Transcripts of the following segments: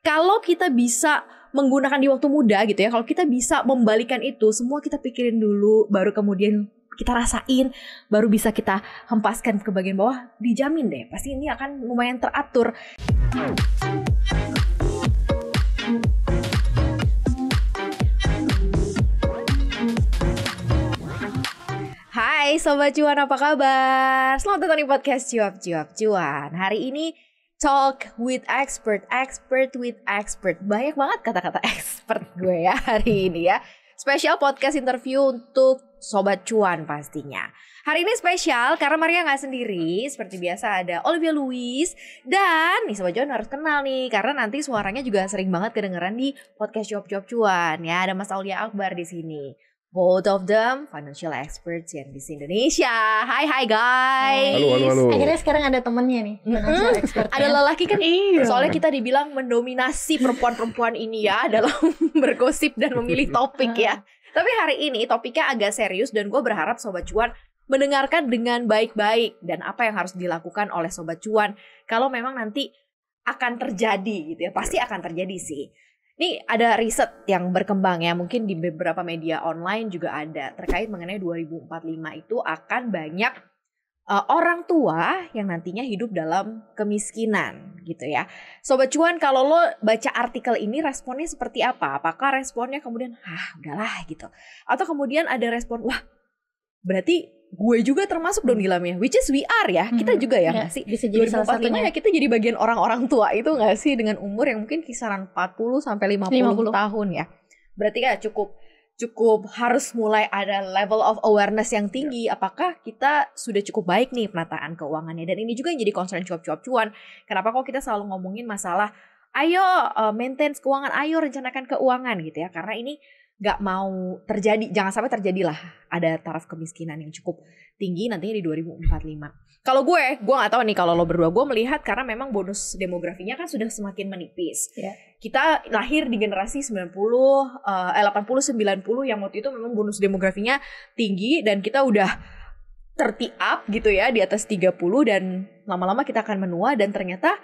kalau kita bisa menggunakan di waktu muda gitu ya, kalau kita bisa membalikan itu, semua kita pikirin dulu, baru kemudian kita rasain, baru bisa kita hempaskan ke bagian bawah, dijamin deh, pasti ini akan lumayan teratur. Hai Sobat Cuan, apa kabar? Selamat datang di podcast Cuap Cuap Cuan. Hari ini Talk with expert, expert with expert. Banyak banget kata-kata expert gue ya hari ini ya. Spesial podcast interview untuk Sobat Cuan pastinya. Hari ini spesial karena Maria nggak sendiri. Seperti biasa ada Olivia Louis. Dan nih Sobat Cuan harus kenal nih. Karena nanti suaranya juga sering banget kedengeran di podcast job-job Cuan. Ya ada Mas Aulia Akbar di sini both of them financial experts yang di Indonesia. Hai hai guys. Halo halo halo. Akhirnya sekarang ada temennya nih financial expert. Ada lelaki kan? iya. Soalnya kita dibilang mendominasi perempuan-perempuan ini ya dalam bergosip dan memilih topik ya. Tapi hari ini topiknya agak serius dan gue berharap sobat cuan mendengarkan dengan baik-baik dan apa yang harus dilakukan oleh sobat cuan kalau memang nanti akan terjadi gitu ya. Pasti iya. akan terjadi sih. Ini ada riset yang berkembang ya, mungkin di beberapa media online juga ada terkait mengenai 2045 itu akan banyak uh, orang tua yang nantinya hidup dalam kemiskinan gitu ya. Sobat cuan kalau lo baca artikel ini responnya seperti apa? Apakah responnya kemudian ah udahlah gitu atau kemudian ada respon wah berarti gue juga termasuk dong di hmm. dalamnya which is we are ya hmm. kita juga ya, ya nggak ya, sih bisa jadi 2045 salah ya kita jadi bagian orang-orang tua itu nggak sih dengan umur yang mungkin kisaran 40 sampai 50, 50 tahun ya berarti kan cukup cukup harus mulai ada level of awareness yang tinggi. Ya. Apakah kita sudah cukup baik nih penataan keuangannya? Dan ini juga yang jadi concern cuap-cuap cuan. Kenapa kok kita selalu ngomongin masalah ayo uh, maintain keuangan, ayo rencanakan keuangan gitu ya. Karena ini nggak mau terjadi jangan sampai terjadilah ada taraf kemiskinan yang cukup tinggi nantinya di 2045 kalau gue gue nggak tahu nih kalau lo berdua gue melihat karena memang bonus demografinya kan sudah semakin menipis yeah. kita lahir di generasi 90 eh, 80 eh, 90 yang waktu itu memang bonus demografinya tinggi dan kita udah tertiap up gitu ya di atas 30 dan lama-lama kita akan menua dan ternyata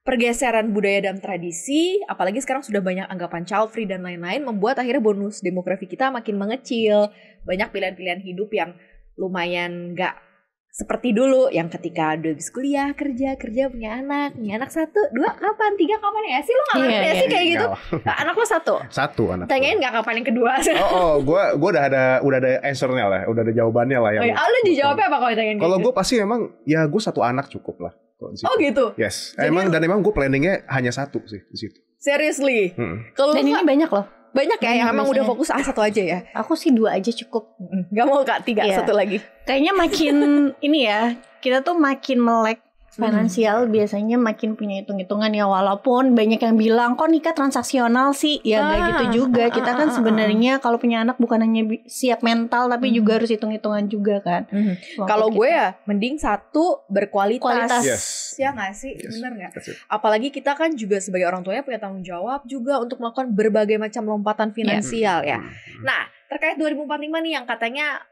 pergeseran budaya dan tradisi, apalagi sekarang sudah banyak anggapan child free dan lain-lain, membuat akhirnya bonus demografi kita makin mengecil. Banyak pilihan-pilihan hidup yang lumayan gak seperti dulu yang ketika udah habis kuliah kerja kerja punya anak punya anak satu dua kapan tiga kapan ya sih lu gak iya, ngerti ya sih kayak iya. gitu nah, anak lo satu satu anak tanyain gak kapan yang kedua oh oh gue gue udah ada udah ada answer-nya lah udah ada jawabannya lah yang oh, ya, lo dijawabnya apa kalau ditanyain kalau gue gitu? pasti memang ya gue satu anak cukup lah oh gitu. Yes. Jadi, emang dan emang gue planningnya hanya satu sih di situ. Seriously. Hmm. Kalau dan ini banyak loh. Banyak ya yang emang udah fokus A satu aja ya. Aku sih dua aja cukup. Gak mau kak tiga yeah. satu lagi. Kayaknya makin ini ya kita tuh makin melek finansial hmm. biasanya makin punya hitung-hitungan ya walaupun banyak yang bilang kok nikah transaksional sih ya nggak ah, gak gitu juga ah, kita ah, kan ah, ah. sebenarnya ah, kalau punya anak bukan hanya siap mental tapi hmm. juga harus hitung-hitungan juga kan hmm. kalau gue ya mending satu berkualitas Kualitas. Yes. ya nggak sih yes. bener nggak apalagi kita kan juga sebagai orang tuanya punya tanggung jawab juga untuk melakukan berbagai macam lompatan finansial yeah. ya hmm. hmm. nah terkait 2045 nih yang katanya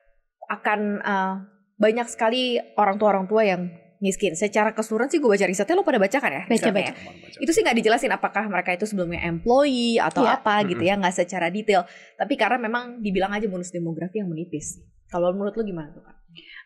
akan uh, banyak sekali orang tua-orang tua yang miskin. Secara keseluruhan sih gue baca risetnya lo pada baca kan ya? Baca ya? baca. Itu sih nggak dijelasin apakah mereka itu sebelumnya employee atau ya. apa gitu ya nggak secara detail. Tapi karena memang dibilang aja bonus demografi yang menipis. Kalau menurut lo gimana tuh kak?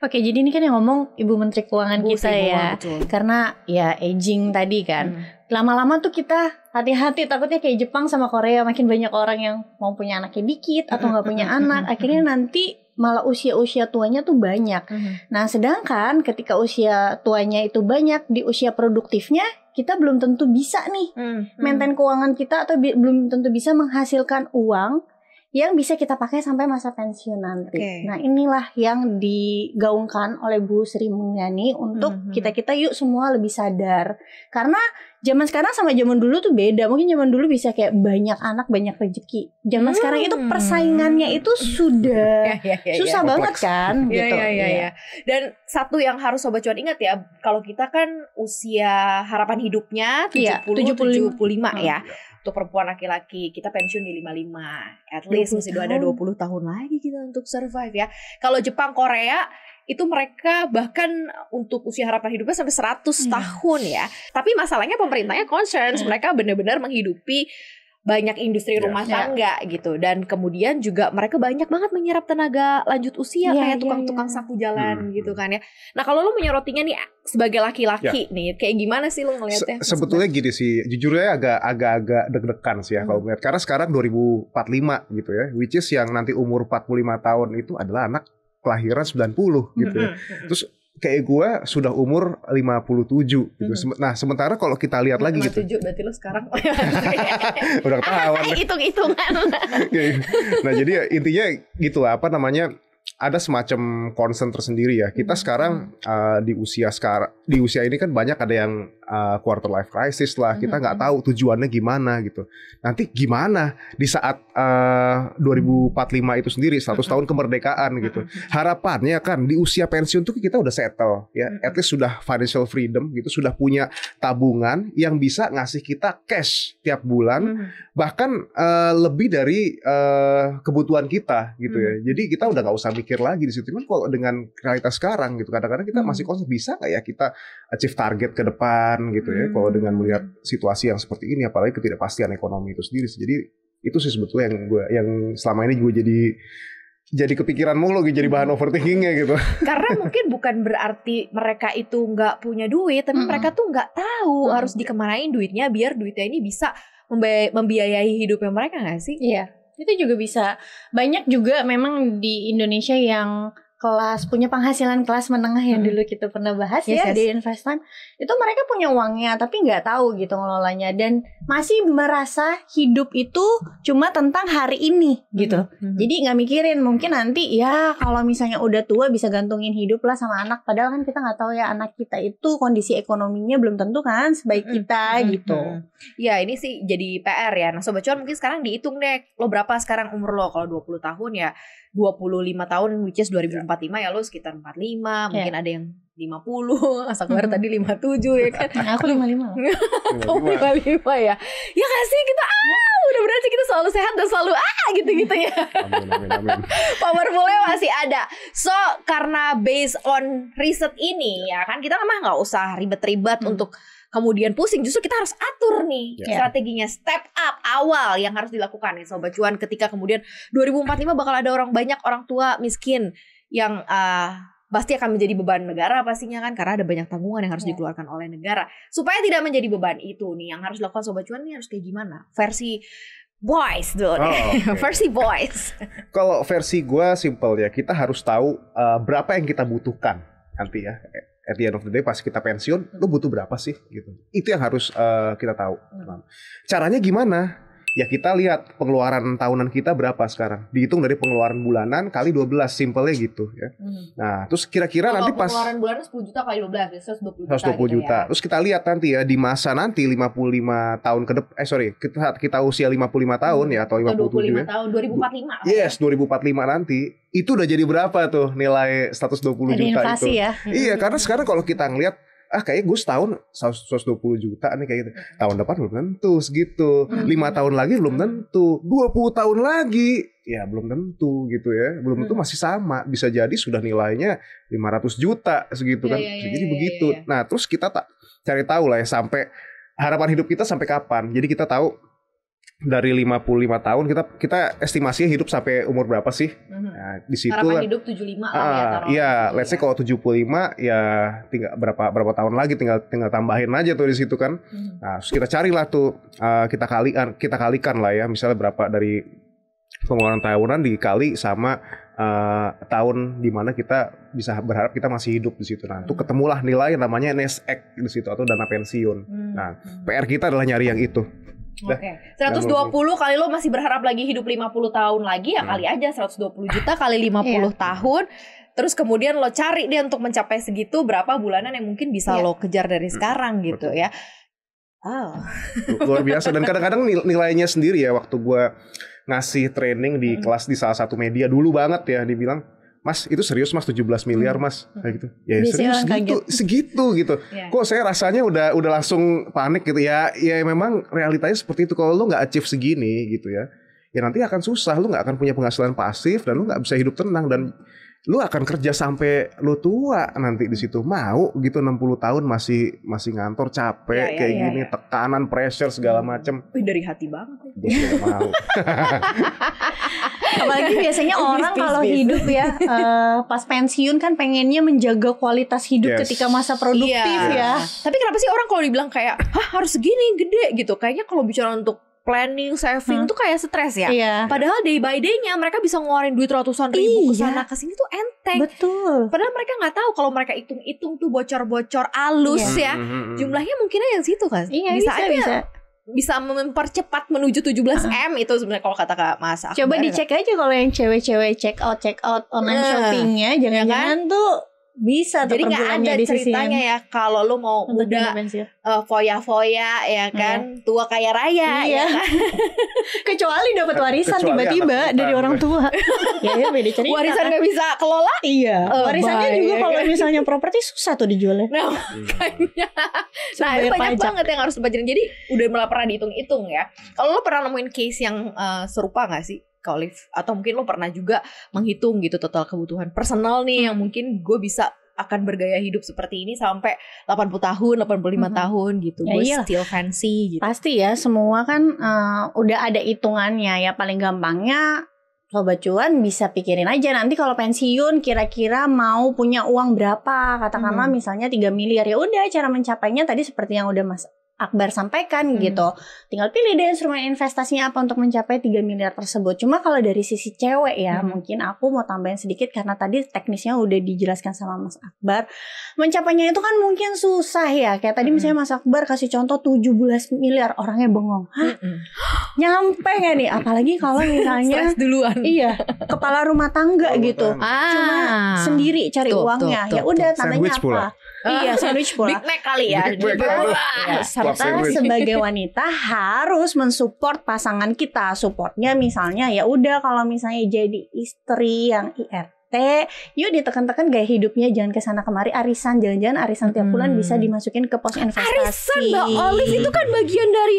Oke, jadi ini kan yang ngomong Ibu Menteri Keuangan Bu, kita ya. betul. Karena ya aging tadi kan. Mm. Lama-lama tuh kita hati-hati takutnya kayak Jepang sama Korea makin banyak orang yang mau punya anaknya dikit atau nggak punya anak. Akhirnya nanti malah usia-usia tuanya tuh banyak. Hmm. Nah, sedangkan ketika usia tuanya itu banyak di usia produktifnya kita belum tentu bisa nih hmm. hmm. maintain keuangan kita atau belum tentu bisa menghasilkan uang yang bisa kita pakai sampai masa pensiun nanti. Okay. Nah, inilah yang digaungkan oleh Bu Sri Mulyani untuk mm-hmm. kita-kita yuk semua lebih sadar. Karena zaman sekarang sama zaman dulu tuh beda. Mungkin zaman dulu bisa kayak banyak anak, banyak rezeki. Zaman hmm. sekarang itu hmm. persaingannya itu sudah yeah, yeah, yeah, ya, susah yeah, banget Kompleks. kan ya, gitu. Ya, ya, ya, Dan satu yang harus sobat cuan ingat ya, kalau kita kan usia harapan hidupnya 70 iya, ya, 75, 75 hmm. ya untuk perempuan laki-laki kita pensiun di 55 at least masih tahun. ada 20 tahun lagi kita untuk survive ya kalau Jepang Korea itu mereka bahkan untuk usia harapan hidupnya sampai 100 hmm. Iya. tahun ya tapi masalahnya pemerintahnya concern hmm. mereka benar-benar menghidupi banyak industri yeah. rumah iya. tangga yeah. gitu dan kemudian juga mereka banyak banget menyerap tenaga lanjut usia yeah, kayak iya, tukang-tukang yeah, yeah. sapu jalan hmm. gitu hmm. kan ya. Nah, kalau lo menyorotinya nih sebagai laki-laki yeah. nih kayak gimana sih lo ngelihatnya? Se sebetulnya gini sih, jujurnya agak agak agak deg-degan sih ya hmm. kalau melihat karena sekarang 2045 gitu ya, which is yang nanti umur 45 tahun itu adalah anak kelahiran 90 gitu ya. Hmm, hmm, Terus kayak gue sudah umur 57 gitu. Hmm. Nah, sementara kalau kita lihat 57, lagi gitu. 57 berarti lo sekarang. Udah ketahuan. Hitung-hitungan. Iya, iya. nah, jadi ya intinya gitu lah, apa namanya? ada semacam concern tersendiri ya. Kita hmm. sekarang uh, di usia sekarang di usia ini kan banyak ada yang uh, quarter life crisis lah kita mhm, nggak mm tahu tujuannya gimana gitu nanti gimana di saat eh, uh, 2045 itu sendiri 100 mhm. tahun kemerdekaan gitu mhm, harapannya kan di usia pensiun tuh kita udah settle ya at least sudah financial freedom gitu sudah punya tabungan yang bisa ngasih kita cash tiap bulan bahkan uh, lebih dari uh, kebutuhan kita gitu ya jadi kita udah nggak usah mikir lagi di situ kan kalau dengan realitas sekarang gitu kadang-kadang kita masih konsep bisa nggak ya kita achieve target ke depan kan gitu ya hmm. kalau dengan melihat situasi yang seperti ini apalagi ketidakpastian ekonomi itu sendiri. Jadi itu sih sebetulnya yang gue yang selama ini gue jadi jadi kepikiran mulu gitu, jadi bahan hmm. overthinkingnya gitu. Karena mungkin bukan berarti mereka itu nggak punya duit, tapi -hmm. mereka tuh nggak tahu -hmm. harus dikemanain duitnya biar duitnya ini bisa membiayai hidupnya mereka nggak sih? Iya, itu juga bisa. Banyak juga memang di Indonesia yang kelas punya penghasilan kelas menengah yang hmm. dulu kita pernah bahas yes, ya yes. di Invest Time itu mereka punya uangnya tapi nggak tahu gitu ngelolanya dan masih merasa hidup itu cuma tentang hari ini gitu hmm, hmm. jadi nggak mikirin mungkin nanti ya kalau misalnya udah tua bisa gantungin hidup lah sama anak padahal kan kita nggak tahu ya anak kita itu kondisi ekonominya belum tentu kan sebaik hmm, kita hmm. gitu ya ini sih jadi PR ya nah sobat cuan mungkin sekarang dihitung deh lo berapa sekarang umur lo kalau 20 tahun ya 25 tahun which is 2045 iya. yeah. ya lo sekitar 45 yeah. Iya. mungkin ada yang 50 asal keluar hmm. tadi 57 ya kan nah, aku 55 kamu 55 ya ya gak sih kita ah hmm. udah berarti kita selalu sehat dan selalu ah gitu-gitu ya amin, amin, powerfulnya masih ada so karena based on riset ini iya. ya, kan kita memang nggak usah ribet-ribet hmm. untuk kemudian pusing justru kita harus atur nih yeah. strateginya step up awal yang harus dilakukan ya sobat cuan ketika kemudian 2045 bakal ada orang banyak orang tua miskin yang uh, pasti akan menjadi beban negara pastinya kan karena ada banyak tanggungan yang harus yeah. dikeluarkan oleh negara supaya tidak menjadi beban itu nih yang harus dilakukan sobat cuan nih harus kayak gimana versi boys dulu oh, okay. versi boys kalau versi gue simple ya kita harus tahu uh, berapa yang kita butuhkan nanti ya at the end of the day pas kita pensiun lo butuh berapa sih gitu itu yang harus uh, kita tahu hmm. caranya gimana ya kita lihat pengeluaran tahunan kita berapa sekarang. Dihitung dari pengeluaran bulanan kali 12 simpelnya gitu ya. Hmm. Nah, terus kira-kira nanti pas pengeluaran bulanan 10 juta kali 12 120 ya, juta. 120 gitu ya. juta. Ya. Terus kita lihat nanti ya di masa nanti 55 tahun ke depan eh sorry, saat kita, kita usia 55 tahun hmm. ya atau 57 25 ya. tahun 2045. Ya. Yes, 2045 nanti itu udah jadi berapa tuh nilai 120 Ada juta itu. Ya. Iya, karena hmm. sekarang kalau kita ngelihat ah kayaknya gue setahun 120 juta nih kayak gitu. Tahun depan belum tentu segitu. Hmm. lima tahun lagi belum tentu. 20 tahun lagi ya belum tentu gitu ya. Belum tentu hmm. masih sama. Bisa jadi sudah nilainya 500 juta segitu ya, kan. Ya, ya, jadi ya, begitu. Ya, ya. Nah, terus kita tak cari tahu lah ya sampai harapan hidup kita sampai kapan. Jadi kita tahu dari 55 tahun kita kita estimasinya hidup sampai umur berapa sih? Mm-hmm. Nah, di situ Harapan hidup 75 ya, ah, ya taruh. Iya, let's say ya. kalau 75 ya tinggal berapa berapa tahun lagi tinggal tinggal tambahin aja tuh di situ kan. Mm-hmm. Nah, terus kita carilah tuh uh, kita kalikan kita kalikan lah ya, misalnya berapa dari pengeluaran tahunan dikali sama uh, tahun mana kita bisa berharap kita masih hidup di situ. Nah, itu mhm. ketemulah nilai namanya NSX di situ atau dana pensiun. hmm Nah, mhm. PR kita adalah nyari yang itu. Oke. Okay. 120 kali lo masih berharap lagi hidup 50 tahun lagi ya hmm. kali aja 120 juta kali 50 yeah. Iya. tahun. Terus kemudian lo cari dia untuk mencapai segitu berapa bulanan yang mungkin bisa yeah. lo kejar dari hmm. sekarang gitu Betul. ya. Oh. Luar biasa dan kadang-kadang nilainya sendiri ya waktu gua ngasih training di hmm. kelas di salah satu media dulu banget ya dibilang Mas itu serius mas 17 miliar mas hmm. kayak gitu iya, ya Bisa serius gitu segitu gitu yeah. kok saya rasanya udah udah langsung panik gitu ya ya memang realitanya seperti itu kalau lu nggak achieve segini gitu ya ya nanti akan susah lu nggak akan punya penghasilan pasif dan lu nggak bisa hidup tenang dan lu akan kerja sampai lu tua nanti di situ mau gitu 60 tahun masih masih ngantor capek ya, ya, kayak ya, gini ya. tekanan pressure segala hmm. macem Wih, dari hati banget ya. mau apalagi biasanya orang kalau hidup ya uh, pas pensiun kan pengennya menjaga kualitas hidup yes. ketika masa produktif ya. ya tapi kenapa sih orang kalau dibilang kayak Hah, harus gini gede gitu kayaknya kalau bicara untuk planning, saving hmm. tuh kayak stres ya. Iya. Padahal day by day-nya mereka bisa ngeluarin duit ratusan ribu iya. ke sini tuh enteng. Betul. Padahal mereka nggak tahu kalau mereka hitung-hitung tuh bocor-bocor alus iya. ya. Hmm, hmm, hmm. Jumlahnya mungkin yang situ kan. Iya, bisa, bisa aja. Bisa bisa mempercepat menuju 17 ah. m itu sebenarnya kalau kata kak Mas. Coba dicek aja kalau yang cewek-cewek check out check out online uh, shoppingnya, iya kan? jangan-jangan tuh bisa jadi nggak ada ceritanya ya kalau lu mau Untuk muda foya eh, foya-foya ya kan hmm. tua kaya raya ya iya. ya kan? kecuali dapat warisan tiba-tiba dari orang tua ya, ya warisan nggak bisa kelola iya uh, warisannya bye. juga kalau misalnya properti susah tuh dijualnya nah iya. makanya nah banyak pajak. banget yang harus dibajarin jadi udah malah pernah dihitung-hitung ya kalau lo pernah nemuin case yang uh, serupa nggak sih Kak Olive atau mungkin lo pernah juga menghitung gitu total kebutuhan personal nih hmm. yang mungkin gue bisa akan bergaya hidup seperti ini sampai 80 tahun, 85 hmm. tahun gitu. Ya, gue still fancy gitu. Pasti ya, semua kan uh, udah ada hitungannya ya paling gampangnya Sobat cuan bisa pikirin aja nanti kalau pensiun kira-kira mau punya uang berapa katakanlah hmm. misalnya 3 miliar ya udah cara mencapainya tadi seperti yang udah mas Akbar sampaikan hmm. gitu. Tinggal pilih deh instrumen investasinya apa untuk mencapai 3 miliar tersebut. Cuma kalau dari sisi cewek ya, hmm. mungkin aku mau tambahin sedikit karena tadi teknisnya udah dijelaskan sama Mas Akbar. Mencapainya itu kan mungkin susah ya. Kayak tadi hmm. misalnya Mas Akbar kasih contoh 17 miliar, orangnya bengong. Hah? Hmm. hmm. Nyampe gak nih? Apalagi kalau misalnya duluan. Iya, kepala rumah tangga gitu. Ah. Cuma sendiri cari tuh, uangnya. Tuh, ya tuh, ya udah tandanya apa? Pula iya sandwich bola. Big Mac kali ya. Big Mac. Ya, serta sebagai wanita harus mensupport pasangan kita. Supportnya misalnya ya udah kalau misalnya jadi istri yang IR PT, yuk ditekan-tekan gaya hidupnya jangan ke sana kemari arisan jangan-jangan arisan tiap bulan hmm. bisa dimasukin ke pos investasi. Arisan Mbak Olive itu kan bagian dari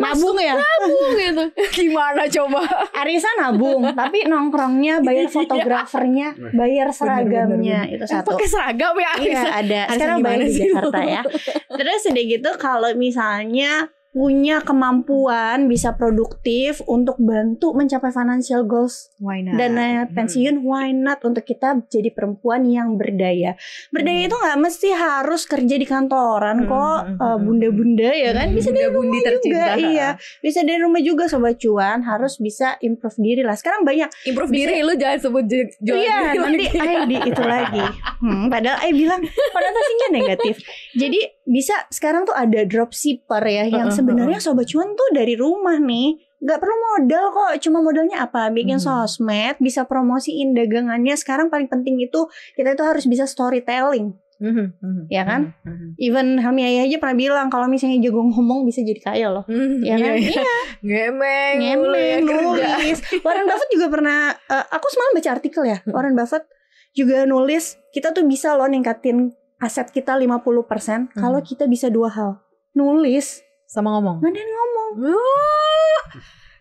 nabung ya nabung gitu gimana coba Arisan nabung tapi nongkrongnya bayar iya. fotografernya bayar seragamnya itu eh, satu pakai seragam ya iya, Arisan iya ada sekarang bayar di Jakarta ya terus udah gitu kalau misalnya punya kemampuan bisa produktif untuk bantu mencapai financial goals why not? dan uh, pensiun hmm. why not untuk kita jadi perempuan yang berdaya berdaya hmm. itu nggak mesti harus kerja di kantoran hmm, kok hmm. uh, bunda-bunda ya kan bisa dari rumah juga iya bisa dari rumah juga sobat cuan harus bisa improve diri lah sekarang banyak improve bisa, diri lu jangan sebut jualan iya, diri nanti, lagi. Ay, di, itu lagi hmm, padahal ay bilang konotasinya negatif jadi bisa sekarang tuh ada dropshipper ya yang sebenarnya sobat cuan tuh dari rumah nih nggak perlu modal kok cuma modalnya apa bikin hmm. sosmed bisa promosiin dagangannya sekarang paling penting itu kita itu harus bisa storytelling Mm-hmm, ya kan, mm-hmm. even Helmi Ayah aja pernah bilang kalau misalnya jago ngomong bisa jadi kaya loh, mm-hmm, ya kan? Iya, iya. iya. ngemeng, ngemeng, ya nulis. Warren Buffett juga pernah, uh, aku semalam baca artikel ya, Warren Buffett juga nulis kita tuh bisa loh ningkatin aset kita 50% puluh persen hmm. kalau kita bisa dua hal nulis sama ngomong nggak ngomong uh,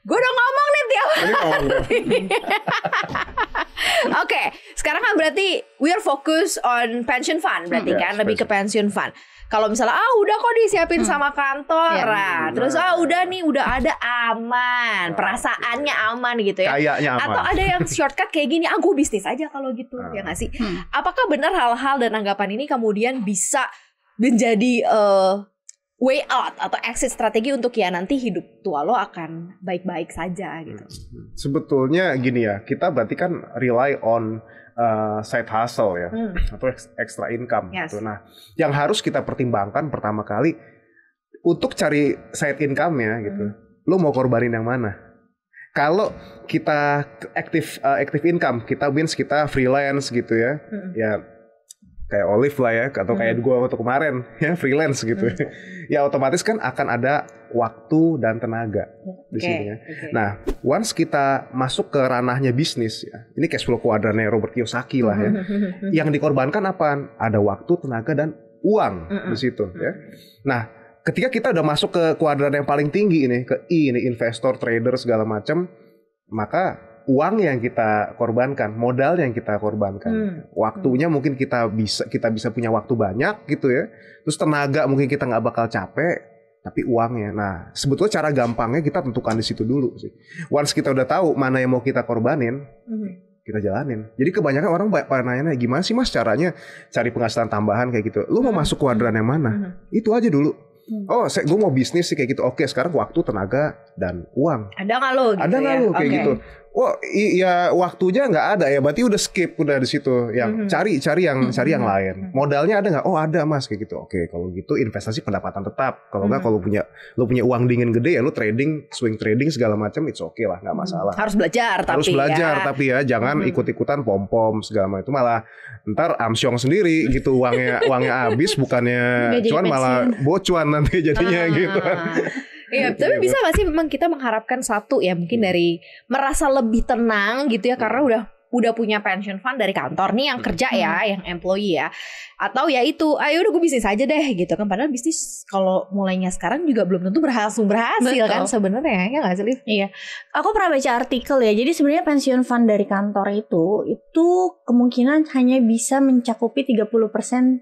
gue udah ngomong nih tiap hari oke sekarang kan berarti we are focus on pension fund berarti hmm, kan yes, lebih ke pension fund kalau misalnya ah udah kok disiapin hmm. sama kantor, ya, nah. terus ah udah nih udah ada aman, nah. perasaannya aman gitu ya. Kayaknya aman. Atau ada yang shortcut kayak gini, ah bisnis aja kalau gitu, hmm. ya nggak sih? Hmm. Apakah benar hal-hal dan anggapan ini kemudian bisa menjadi uh, way out atau exit strategi untuk ya nanti hidup tua lo akan baik-baik saja gitu. Hmm, hmm. Sebetulnya gini ya, kita berarti kan rely on uh, side hustle ya hmm. atau extra income gitu. yes. gitu. Nah, yang harus kita pertimbangkan pertama kali untuk cari side income ya gitu. Hmm. Lo mau korbanin yang mana? Kalau kita active uh, active income, kita wins kita freelance gitu ya. Hmm. Ya kayak Olive lah ya atau kayak hmm. gue waktu kemarin ya freelance gitu hmm. ya otomatis kan akan ada waktu dan tenaga okay. di sini ya. Okay. Nah, once kita masuk ke ranahnya bisnis ya. Ini cash flow kuadrannya Robert Kiyosaki lah ya. yang dikorbankan apa? Ada waktu, tenaga dan uang uh di situ ya. Nah, ketika kita udah masuk ke kuadran yang paling tinggi ini ke I ini investor, trader segala macam, maka uang yang kita korbankan, modal yang kita korbankan, hmm. waktunya hmm. mungkin kita bisa kita bisa punya waktu banyak gitu ya, terus tenaga mungkin kita nggak bakal capek, tapi uangnya. Nah sebetulnya cara gampangnya kita tentukan di situ dulu sih. Once kita udah tahu mana yang mau kita korbanin, hmm. kita jalanin. Jadi kebanyakan orang para nanya gimana sih mas caranya cari penghasilan tambahan kayak gitu. Lu mau hmm. masuk kuadran yang mana? Hmm. Itu aja dulu. Hmm. Oh, saya gue mau bisnis sih kayak gitu. Oke, sekarang waktu, tenaga, dan uang. Ada nggak lo? Gitu ada nggak ya? lo kayak okay. gitu? Wah, oh, iya waktunya nggak ada ya. Berarti udah skip udah di situ. Yang mm-hmm. cari cari yang mm-hmm. cari yang mhm. lain. Mhm. Modalnya ada nggak? Oh ada mas kayak gitu. Oke kalau gitu investasi pendapatan tetap. Kalau nggak mm-hmm. kalau punya lo punya uang dingin gede ya lo trading swing trading segala macam itu oke okay lah nggak mhm. masalah. Harus belajar tapi Harus ya. belajar ya. tapi ya jangan mm-hmm. ikut ikutan pom pom segala macam itu malah ntar amsyong sendiri gitu uangnya uangnya habis bukannya cuan malah bocuan nanti jadinya ah. gitu. Iya, gitu tapi ya, bisa gak sih memang kita mengharapkan satu ya mungkin iya. dari merasa lebih tenang gitu ya iya. karena udah udah punya pension fund dari kantor nih yang kerja ya, hmm. yang employee ya. Atau ya itu, ayo udah gue bisnis aja deh gitu kan. Padahal bisnis kalau mulainya sekarang juga belum tentu berhasil berhasil kan Betul. kan sebenarnya ya nggak sih Liv? Iya. Aku pernah baca artikel ya. Jadi sebenarnya pension fund dari kantor itu itu kemungkinan hanya bisa mencakupi 30%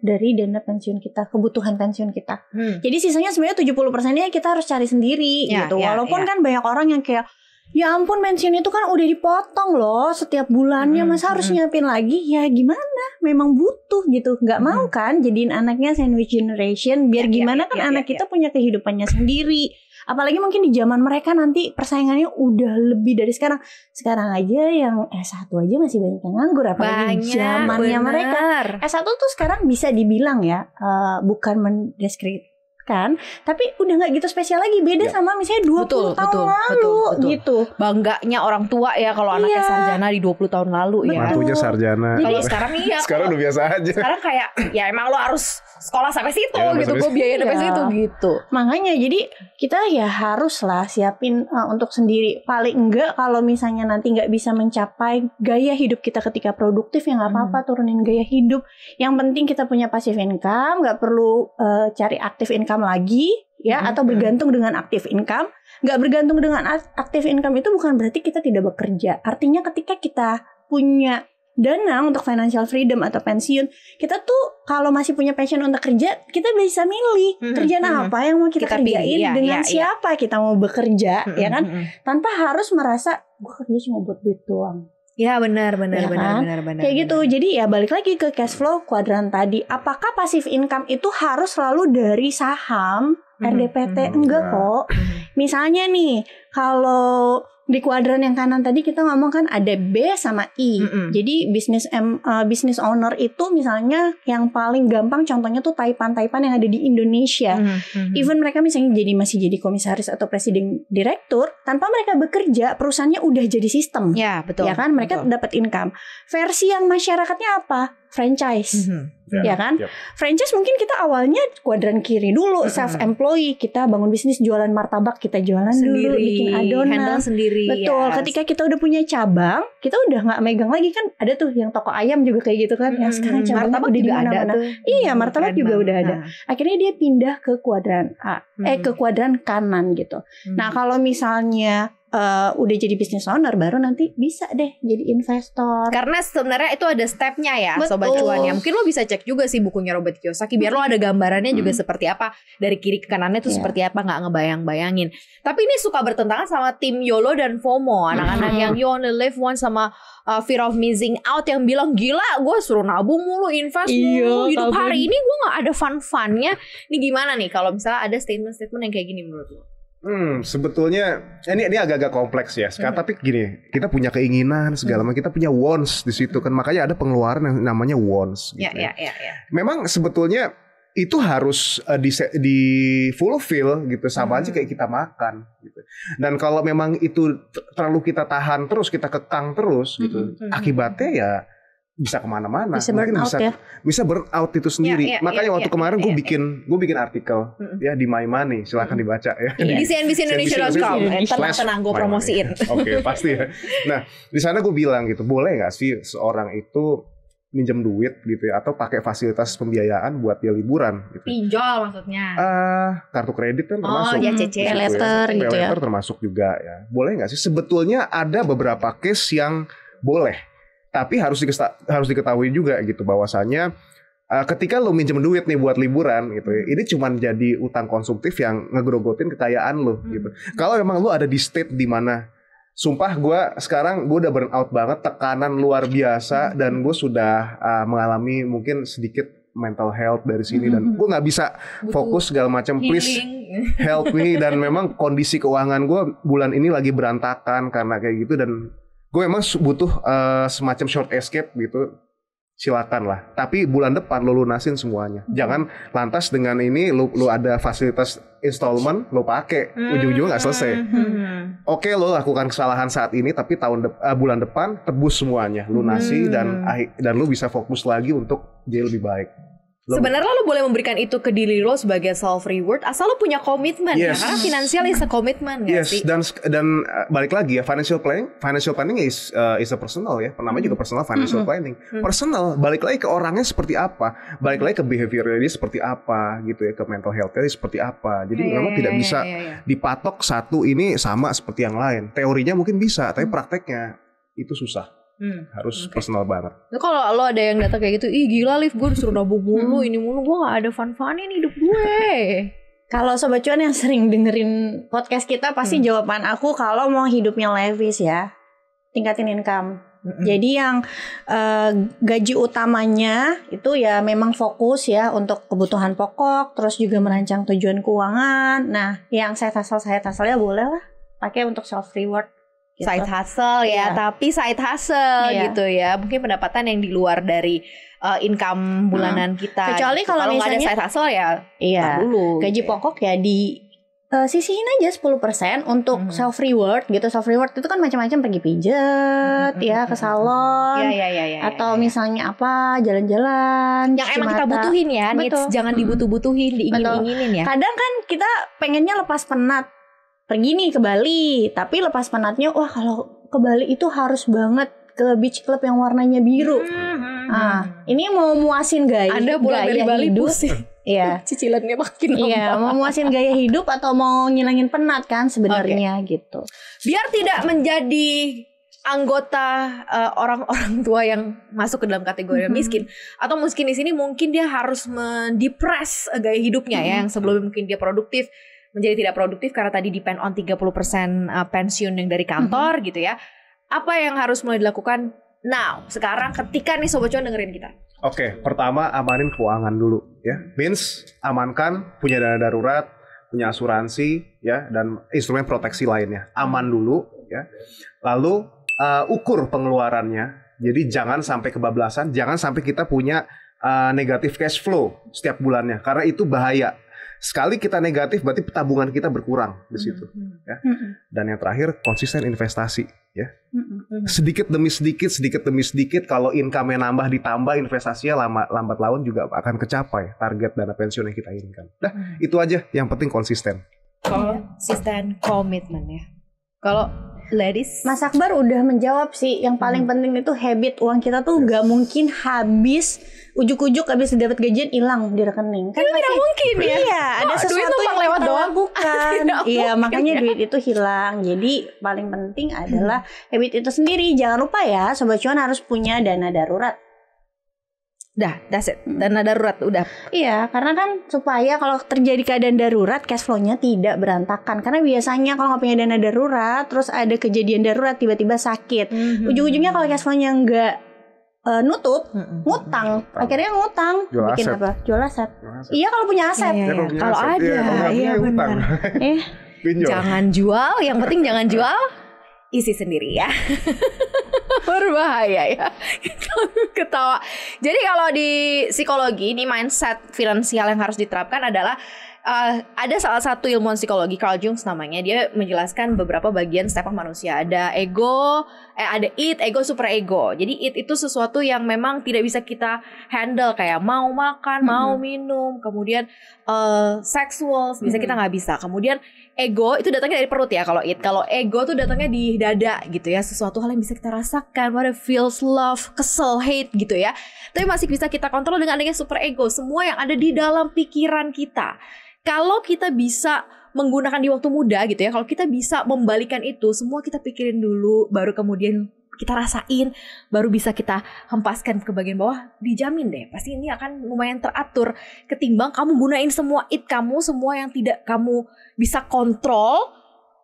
dari dana pensiun kita, kebutuhan pensiun kita. Hmm. Jadi sisanya sebenarnya 70%-nya kita harus cari sendiri ya, gitu. Ya, Walaupun ya. kan banyak orang yang kayak Ya ampun pensiun itu kan udah dipotong loh setiap bulannya hmm, masa hmm. harus nyiapin lagi ya gimana memang butuh gitu nggak hmm. mau kan jadiin anaknya sandwich generation biar ya, ya gimana ya, kan ya, anak ya, kita ya. punya kehidupannya sendiri apalagi mungkin di zaman mereka nanti persaingannya udah lebih dari sekarang sekarang aja yang s satu aja masih banyak yang nganggur apalagi banyak, zamannya bener. mereka s satu tuh sekarang bisa dibilang ya uh, bukan mendeskripsi kan tapi udah nggak gitu spesial lagi beda ya. sama misalnya 20 betul, tahun betul, lalu betul, betul. gitu bangganya orang tua ya kalau iya. anaknya sarjana di 20 tahun lalu ya. betul. ya punya sarjana kalau sekarang iya sekarang udah biasa aja sekarang kayak ya emang lo harus sekolah sampai situ ya, gitu gue biaya sampai iya. situ gitu makanya jadi kita ya harus lah siapin uh, untuk sendiri paling enggak kalau misalnya nanti nggak bisa mencapai gaya hidup kita ketika produktif ya nggak apa-apa hmm. turunin gaya hidup yang penting kita punya passive income nggak perlu uh, cari active income income lagi ya hmm. atau bergantung dengan aktif income. Nggak bergantung dengan aktif income itu bukan berarti kita tidak bekerja. Artinya ketika kita punya dana untuk financial freedom atau pensiun, kita tuh kalau masih punya pensiun untuk kerja, kita bisa milih mm-hmm. kerjaan mm-hmm. apa yang mau kita, kita kerjain pilih, ya, dengan ya, siapa kita mau bekerja, ya mm-hmm. ya kan? Mm-hmm. Tanpa harus merasa gue kerja cuma buat duit doang. Ya benar benar ya kan? benar benar gitu. benar. Kayak benar. gitu. Jadi ya balik lagi ke cash flow kuadran tadi. Apakah pasif income itu harus selalu dari saham hmm, RDPT? -hmm. Enggak iya. kok. -hmm. Misalnya nih, kalau di kuadran yang kanan tadi kita ngomong kan ada B sama I. Mm -hmm. Jadi bisnis M uh, bisnis owner itu misalnya yang paling gampang contohnya tuh taipan-taipan yang ada di Indonesia. Mm -hmm. Even mereka misalnya jadi masih jadi komisaris atau presiden direktur, tanpa mereka bekerja perusahaannya udah jadi sistem. Ya, betul. Ya kan mereka dapat income. Versi yang masyarakatnya apa? franchise. Mm-hmm. Yeah. Ya kan? Yep. Franchise mungkin kita awalnya kuadran kiri dulu mhm. self employee, kita bangun bisnis jualan martabak, kita jualan sendiri, dulu, bikin adonan sendiri. Betul. Yes. Ya. Ketika kita udah punya cabang, kita udah nggak megang lagi kan ada tuh yang toko ayam juga kayak gitu kan. Mm-hmm. Ya sekarang cabang martabak udah juga ada tuh. Iya, martabak juga udah ada. Nah. Akhirnya dia pindah ke kuadran A, mm-hmm. eh ke mhm. kuadran kanan gitu. Mm-hmm. Nah, mhm. kalau misalnya uh, udah jadi bisnis owner baru nanti bisa deh jadi investor. Karena sebenarnya itu ada stepnya ya Betul. sobat cuan ya. Mungkin lo bisa cek juga sih bukunya Robert Kiyosaki biar lo ada gambarannya hmm. juga seperti apa dari kiri ke kanannya itu yeah. Iya. seperti apa nggak ngebayang-bayangin. Tapi ini suka bertentangan sama tim YOLO dan FOMO anak-anak hmm. yang you only live once sama uh, fear of missing out yang bilang gila gue suruh nabung mulu invest iya, hidup tabung. hari ini gue nggak ada fun funnya. Ini gimana nih kalau misalnya ada statement-statement yang kayak gini menurut lo? Hmm, sebetulnya ini ini agak-agak kompleks ya. Sekarang hmm. tapi gini, kita punya keinginan segala hmm. macam, kita punya wants di situ kan. Makanya ada pengeluaran yang namanya wants gitu. Ya, ya, ya, ya. ya. Memang sebetulnya itu harus uh, eh, di di fulfill gitu sama hmm. aja kayak kita makan gitu. Dan kalau memang itu terlalu kita tahan terus, kita kekang terus gitu, hmm, hmm, akibatnya ya bisa kemana-mana, bisa mungkin bisa ya? bisa burn out itu sendiri. Ya, ya, Makanya ya, waktu ya, kemarin ya, gue ya, ya. bikin ya. gue bikin artikel mm. ya di My Money, silahkan mm. dibaca ya. Di iya. cnbcindonesia.com. Tenang tenang gue promosiin. Oke okay, pasti ya. Nah di sana gue bilang gitu, boleh nggak sih seorang itu minjem duit gitu ya atau pakai fasilitas pembiayaan buat dia liburan gitu. Pinjol maksudnya. Ah, uh, kartu kredit kan oh, termasuk. Oh, ya CC letter gitu ya. Letter gitu ya. termasuk juga ya. Boleh nggak sih? Sebetulnya ada beberapa case yang boleh tapi harus harus diketahui juga gitu bahwasannya uh, ketika lo minjem duit nih buat liburan gitu ya, ini cuman jadi utang konsumtif yang ngegrogotin kekayaan lo hmm. gitu. Kalau memang lo ada di state di mana Sumpah gue sekarang gue udah burn out banget tekanan luar biasa hmm. dan gue sudah uh, mengalami mungkin sedikit mental health dari sini hmm. dan gue nggak bisa Butuh fokus segala macam please help me dan memang kondisi keuangan gue bulan ini lagi berantakan karena kayak gitu dan gue emang butuh uh, semacam short escape gitu silakan lah. Tapi bulan depan lo lunasin semuanya. Jangan lantas dengan ini lo lo ada fasilitas installment lo pakai hmm. ujung-ujung nggak selesai. Hmm. hmm. Oke lo lakukan kesalahan saat ini tapi tahun de uh, eh, bulan depan tebus semuanya, lunasi hmm. dan dan lo bisa fokus lagi untuk jadi lebih baik. Sebenarnya lo boleh memberikan itu ke diri lo sebagai self reward asal lo punya komitmen ya. yes. ya karena finansial is a commitment yes. sih? dan dan eh, balik lagi ya financial planning financial planning is uh, is a personal ya namanya mm juga hmm. personal financial mm -hmm. planning. Mm Personal balik lagi ke orangnya seperti apa, balik lagi ke behaviornya dia seperti apa gitu ya, ke mental health dia seperti apa. Jadi yeah, memang yeah, tidak yeah, bisa yeah, yeah. dipatok satu ini sama seperti yang lain. Teorinya mungkin bisa, tapi hmm. prakteknya itu susah. Hmm. Harus okay. personal banget. Nah, kalau lo ada yang datang kayak gitu, ih gila live gue disuruh nabung mulu, hmm. ini mulu, gue gak ada fun fun ini hidup gue. kalau sobat cuan yang sering dengerin podcast kita pasti hmm. jawaban aku kalau mau hidupnya Levis ya, tingkatin income. hmm Jadi yang uh, gaji utamanya itu ya memang fokus ya untuk kebutuhan pokok, terus juga merancang tujuan keuangan. Nah, yang saya tasal saya tasalnya boleh lah pakai untuk self reward gitu. side hustle ya, yeah. tapi side hustle yeah. gitu ya. Mungkin pendapatan yang di luar dari uh, income bulanan hmm. kita. Kecuali gitu. kalau misalnya ada side hustle ya, iya. dulu. Gaji gitu. pokok ya di Uh, sisihin aja 10% untuk -hmm. self reward gitu. Self reward itu kan macam-macam pergi pijet mm -hmm. ya hmm, ke hmm, hmm. salon. Yeah, yeah, yeah, yeah, atau yeah, yeah. misalnya apa jalan-jalan. Yang emang kita butuhin ya, Betul. jangan dibutuh-butuhin, diingin-inginin ya. Kadang kan kita pengennya lepas penat pergi nih ke Bali tapi lepas penatnya wah kalau ke Bali itu harus banget ke beach club yang warnanya biru. Hmm, hmm ah, hmm. ini mau muasin gaya. Anda pulang dari Bali hidup. Iya. Cicilannya makin Iya, mau muasin gaya hidup atau mau ngilangin penat kan sebenarnya okay. gitu. Biar tidak menjadi anggota eh, orang-orang uh, tua yang masuk ke dalam kategori mm-hmm. miskin atau miskin di sini mungkin dia harus mendepres eh, gaya hidupnya ya, mm-hmm. ya yang sebelumnya mungkin dia produktif menjadi tidak produktif karena tadi depend on 30% eh, pensiun yang dari kantor mm -hmm. gitu ya. Apa yang harus mulai dilakukan now? Sekarang ketika nih sobat cuan dengerin kita. Oke, okay, pertama amanin keuangan dulu ya. Means amankan punya dana darurat, punya asuransi ya dan instrumen proteksi lainnya. Aman hmm. dulu ya. Lalu uh, ukur pengeluarannya. Jadi jangan sampai kebablasan, jangan sampai kita punya uh, negatif cash flow setiap bulannya karena itu bahaya sekali kita negatif berarti tabungan kita berkurang di situ hmm, hmm. ya hmm, dan yang terakhir konsisten investasi ya sedikit demi sedikit sedikit demi sedikit kalau income yang nambah ditambah investasinya lama lambat laun juga akan kecapai target dana pensiun yang kita inginkan dah itu aja yang penting konsisten konsisten komitmen ya kalau ladies. Mas Akbar udah menjawab sih. Yang paling hmm. penting itu habit uang kita tuh nggak yes. mungkin habis ujuk-ujuk habis dapat gajian hilang di rekening. Kan tidak iya, mungkin ya. Iya, ada sesuatu yang lewat doang bukan. iya, makanya ya. duit itu hilang. Jadi paling penting adalah hmm. habit itu sendiri. Jangan lupa ya, sobat cuan harus punya dana darurat Dah, that's it. Hmm. Dana darurat udah. Iya, karena kan supaya kalau terjadi keadaan darurat cash flow-nya tidak berantakan. Karena biasanya kalau nggak punya dana darurat, terus ada kejadian darurat tiba-tiba sakit. hmm Ujung-ujungnya kalau cash flow-nya nggak uh, nutup, mhm. Mhm. ngutang. hmm Akhirnya ngutang, jual bikin aset. apa? Jual aset. Jual aset. Iya, kalau punya aset. Iya, iya, Kalau, iya. Iya. ada, iya, iya benar. eh, Jangan jual, yang penting jangan jual. isi sendiri ya. Berbahaya ya. Ketawa. Jadi kalau di psikologi, di mindset finansial yang harus diterapkan adalah Uh, ada salah satu ilmuwan psikologi Carl Jung namanya dia menjelaskan beberapa bagian setiap manusia ada ego eh, ada it ego, super ego. Jadi it itu sesuatu yang memang tidak bisa kita handle kayak mau makan, mm-hmm. mau minum, kemudian uh, seksual, bisa mm-hmm. kita nggak bisa. Kemudian ego itu datangnya dari perut ya kalau it Kalau ego tuh datangnya di dada gitu ya, sesuatu hal yang bisa kita rasakan, what it feels love, kesel, hate gitu ya. Tapi masih bisa kita kontrol dengan adanya super ego, semua yang ada di dalam pikiran kita. Kalau kita bisa menggunakan di waktu muda gitu ya. Kalau kita bisa membalikan itu, semua kita pikirin dulu baru kemudian kita rasain baru bisa kita hempaskan ke bagian bawah dijamin deh pasti ini akan lumayan teratur ketimbang kamu gunain semua it kamu semua yang tidak kamu bisa kontrol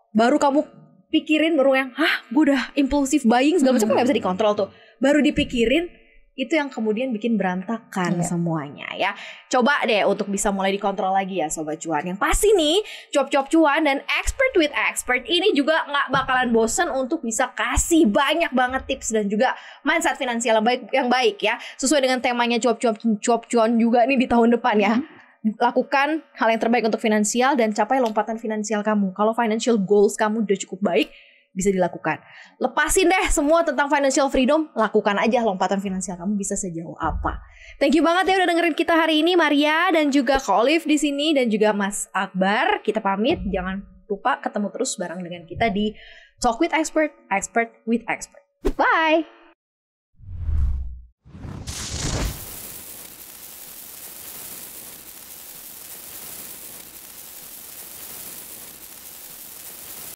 baru kamu pikirin baru yang hah gue udah impulsif buying segala macam hmm. gak bisa dikontrol tuh baru dipikirin itu yang kemudian bikin berantakan yeah. semuanya ya. Coba deh untuk bisa mulai dikontrol lagi ya sobat cuan. Yang pasti nih, cuap-cuap cuan dan expert with expert ini juga nggak bakalan bosen untuk bisa kasih banyak banget tips dan juga mindset finansial yang baik yang baik ya. Sesuai dengan temanya cuap-cuap cuap cuan juga nih di tahun depan ya. -hmm lakukan hal yang terbaik untuk finansial dan capai lompatan finansial kamu. Kalau financial goals kamu udah cukup baik, bisa dilakukan. Lepasin deh semua tentang financial freedom, lakukan aja lompatan finansial kamu bisa sejauh apa. Thank you banget ya udah dengerin kita hari ini Maria dan juga Kak Olive di sini dan juga Mas Akbar. Kita pamit, jangan lupa ketemu terus bareng dengan kita di Talk with Expert, Expert with Expert. Bye.